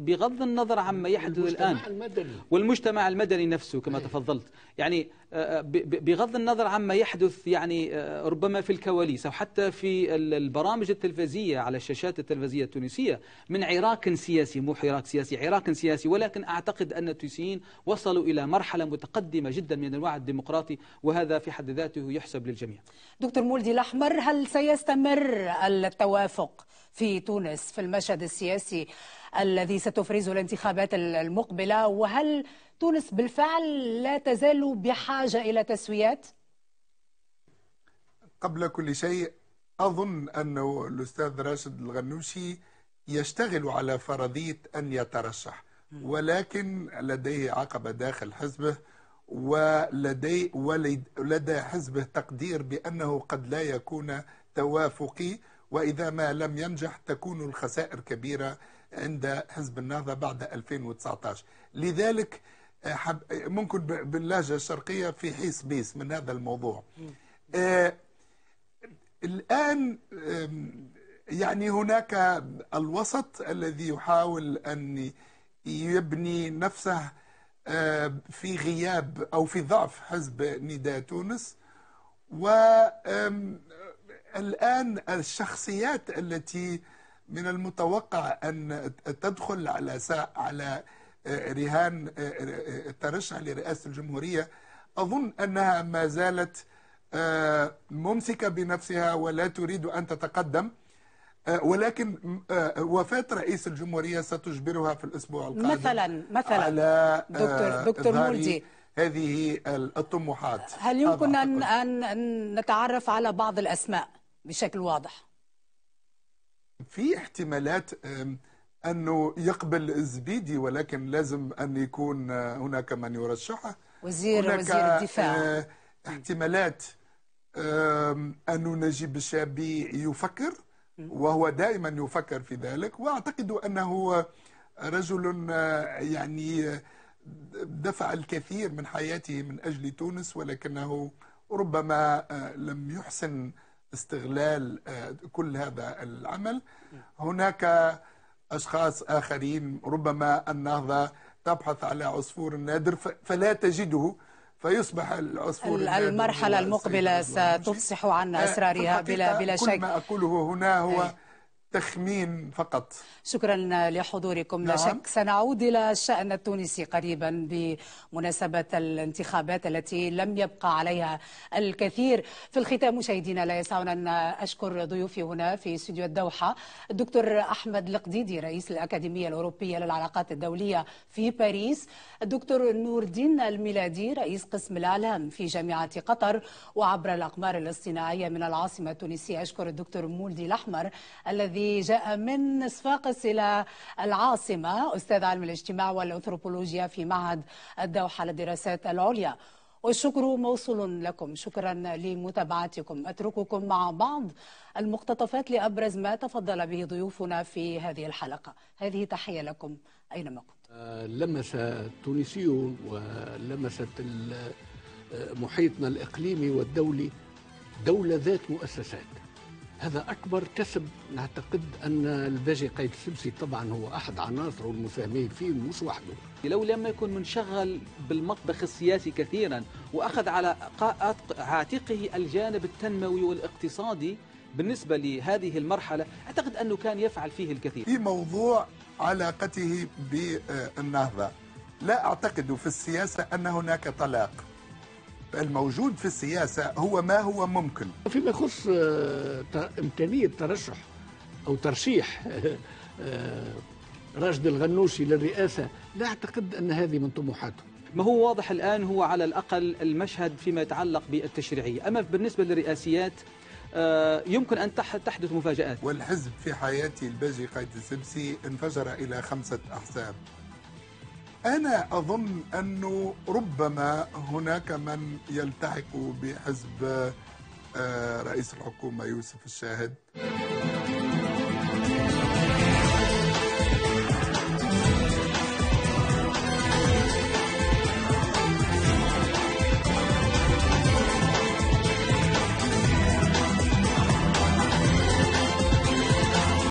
بغض النظر عما يحدث الآن المدني. والمجتمع المدني نفسه كما إيه. تفضلت يعني آه، آه، بغض النظر عما يحدث يعني ربما في الكواليس أو حتى في البرامج التلفزية على الشاشات التلفزية التونسية من عراك سياسي مو حراك سياسي عراك سياسي ولكن أعتقد أن التونسيين وصلوا إلى مرحلة متقدمة جدا من الوعي الديمقراطي وهذا في حد ذاته يحسب للجميع دكتور مولدي الأحمر هل سيستمر التوافق في تونس في المشهد السياسي الذي ستفرزه الانتخابات المقبلة وهل تونس بالفعل لا تزال بحاجة إلى تسويات؟ قبل كل شيء أظن أن الأستاذ راشد الغنوشي يشتغل على فرضية أن يترشح ولكن لديه عقبة داخل حزبه ولدي ولدى حزبه تقدير بأنه قد لا يكون توافقي وإذا ما لم ينجح تكون الخسائر كبيرة عند حزب النهضة بعد 2019 لذلك آه، آه، ممكن باللهجة الشرقية في حيس بيس من هذا الموضوع آه، الآن يعني هناك الوسط الذي يحاول أن يبني نفسه آه، في غياب أو في ضعف حزب نداء تونس والآن الشخصيات التي من المتوقع أن تدخل على على آه، رهان الترشح آه، لرئاسة الجمهورية أظن أنها ما زالت ممسكة بنفسها ولا تريد أن تتقدم آه، ولكن آه، وفاة رئيس الجمهورية ستجبرها في الأسبوع القادم مثلا مثلا على دكتور آه، دكتور مولدي هذه الطموحات هل يمكن أن, أن نتعرف على بعض الأسماء بشكل واضح؟ في احتمالات أنه يقبل الزبيدي ولكن لازم أن يكون هناك من يرشحه وزير وزير الدفاع احتمالات أنه نجيب الشابي يفكر وهو دائما يفكر في ذلك واعتقد انه رجل آه، يعني آه، دفع الكثير من حياته من اجل تونس ولكنه ربما آه، لم يحسن استغلال كل هذا العمل هناك اشخاص اخرين ربما النهضه تبحث على عصفور نادر فلا تجده فيصبح العصفور المرحلة المقبلة ستفصح عن آه، أسرارها بلا بلا شك كل ما اقوله هنا هو أي. تخمين فقط شكرا لحضوركم نعم. لا شك سنعود إلى الشأن التونسي قريبا بمناسبة الانتخابات التي لم يبقى عليها الكثير في الختام مشاهدينا لا يسعنا أن أشكر ضيوفي هنا في استوديو الدوحة الدكتور أحمد القديدي رئيس الأكاديمية الأوروبية للعلاقات الدولية في باريس الدكتور نور الدين الميلادي رئيس قسم الإعلام في جامعة قطر وعبر الأقمار الاصطناعية من العاصمة التونسية أشكر الدكتور مولدي الأحمر الذي جاء من صفاقس إلى العاصمة أستاذ علم الاجتماع والأنثروبولوجيا في معهد الدوحة للدراسات العليا والشكر موصول لكم شكرا لمتابعتكم أترككم مع بعض المقتطفات لأبرز ما تفضل به ضيوفنا في هذه الحلقة هذه تحية لكم أينما كنتم آه، لمس التونسيون ولمست آه، محيطنا الإقليمي والدولي دولة ذات مؤسسات هذا أكبر كسب نعتقد أن الباجي قايد السبسي طبعا هو أحد عناصره المساهمين فيه مش وحده لو لم يكن منشغل بالمطبخ السياسي كثيرا وأخذ على عاتقه الجانب التنموي والاقتصادي بالنسبة لهذه المرحلة أعتقد أنه كان يفعل فيه الكثير في موضوع علاقته بالنهضة لا أعتقد في السياسة أن هناك طلاق الموجود في السياسة هو ما هو ممكن فيما يخص آه، إمكانية ترشح أو ترشيح آه، آه، راشد الغنوشي للرئاسة لا أعتقد أن هذه من طموحاته ما هو واضح الآن هو على الأقل المشهد فيما يتعلق بالتشريعية أما بالنسبة للرئاسيات يمكن أن تحدث مفاجآت والحزب في حياتي الباجي قايد السبسي انفجر إلى خمسة أحزاب أنا أظن أنه ربما هناك من يلتحق بحزب آه، رئيس الحكومة يوسف الشاهد